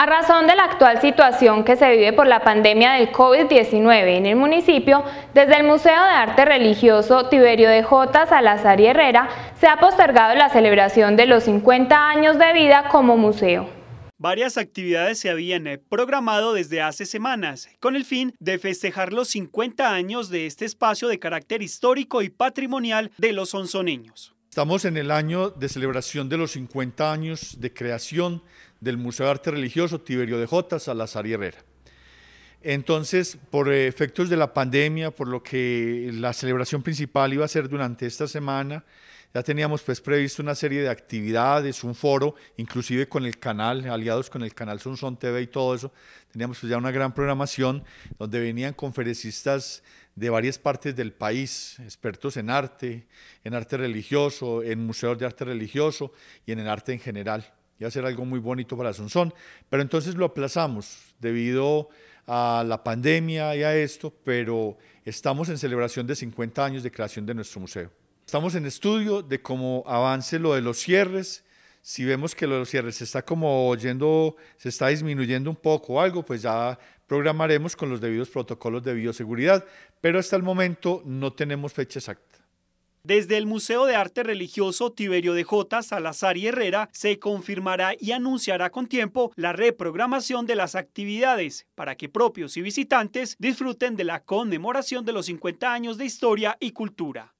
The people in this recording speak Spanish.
A razón de la actual situación que se vive por la pandemia del COVID-19 en el municipio, desde el Museo de Arte Religioso Tiberio de J. Salazar y Herrera se ha postergado la celebración de los 50 años de vida como museo. Varias actividades se habían eh, programado desde hace semanas, con el fin de festejar los 50 años de este espacio de carácter histórico y patrimonial de los onzoneños. Estamos en el año de celebración de los 50 años de creación del Museo de Arte Religioso Tiberio de J. Salazar Herrera. Entonces, por efectos de la pandemia, por lo que la celebración principal iba a ser durante esta semana, ya teníamos pues previsto una serie de actividades, un foro, inclusive con el canal, aliados con el canal Sunson TV y todo eso. Teníamos pues, ya una gran programación donde venían conferencistas de varias partes del país, expertos en arte, en arte religioso, en museos de arte religioso y en el arte en general. Y a ser algo muy bonito para Sunson, pero entonces lo aplazamos debido a la pandemia y a esto, pero estamos en celebración de 50 años de creación de nuestro museo. Estamos en estudio de cómo avance lo de los cierres. Si vemos que lo de los cierres se está como yendo, se está disminuyendo un poco o algo, pues ya programaremos con los debidos protocolos de bioseguridad, pero hasta el momento no tenemos fecha exacta. Desde el Museo de Arte Religioso Tiberio de J. Salazar y Herrera se confirmará y anunciará con tiempo la reprogramación de las actividades para que propios y visitantes disfruten de la conmemoración de los 50 años de historia y cultura.